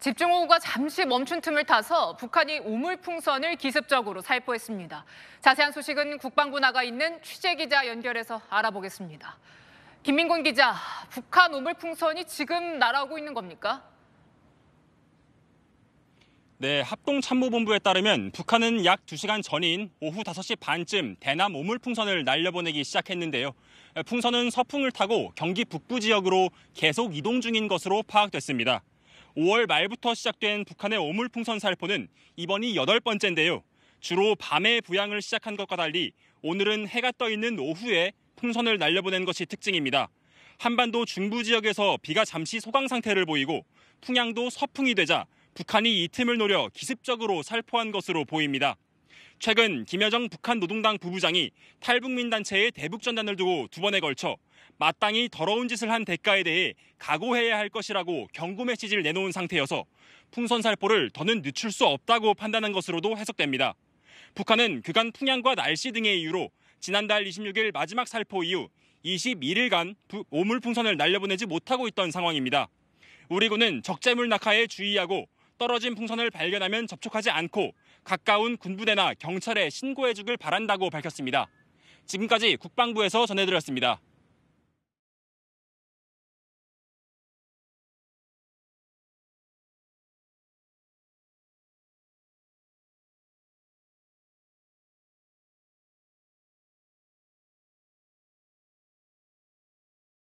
집중호우가 잠시 멈춘 틈을 타서 북한이 우물풍선을 기습적으로 살포했습니다. 자세한 소식은 국방부 나가 있는 취재 기자 연결해서 알아보겠습니다. 김민곤 기자, 북한 우물풍선이 지금 날아오고 있는 겁니까? 네, 합동참모본부에 따르면 북한은 약 2시간 전인 오후 5시 반쯤 대남 오물풍선을 날려보내기 시작했는데요. 풍선은 서풍을 타고 경기 북부 지역으로 계속 이동 중인 것으로 파악됐습니다. 5월 말부터 시작된 북한의 오물풍선 살포는 이번이 여덟 번째인데요. 주로 밤에 부양을 시작한 것과 달리 오늘은 해가 떠 있는 오후에 풍선을 날려보낸 것이 특징입니다. 한반도 중부 지역에서 비가 잠시 소강 상태를 보이고 풍향도 서풍이 되자 북한이 이 틈을 노려 기습적으로 살포한 것으로 보입니다. 최근 김여정 북한 노동당 부부장이 탈북민 단체의 대북 전단을 두고 두 번에 걸쳐 마땅히 더러운 짓을 한 대가에 대해 각오해야 할 것이라고 경고 메시지를 내놓은 상태여서 풍선 살포를 더는 늦출 수 없다고 판단한 것으로도 해석됩니다. 북한은 그간 풍향과 날씨 등의 이유로 지난달 26일 마지막 살포 이후 21일간 오물풍선을 날려보내지 못하고 있던 상황입니다. 우리 군은 적재물 낙하에 주의하고 떨어진 풍선을 발견하면 접촉하지 않고 가까운 군부대나 경찰에 신고해주길 바란다고 밝혔습니다. 지금까지 국방부에서 전해드렸습니다.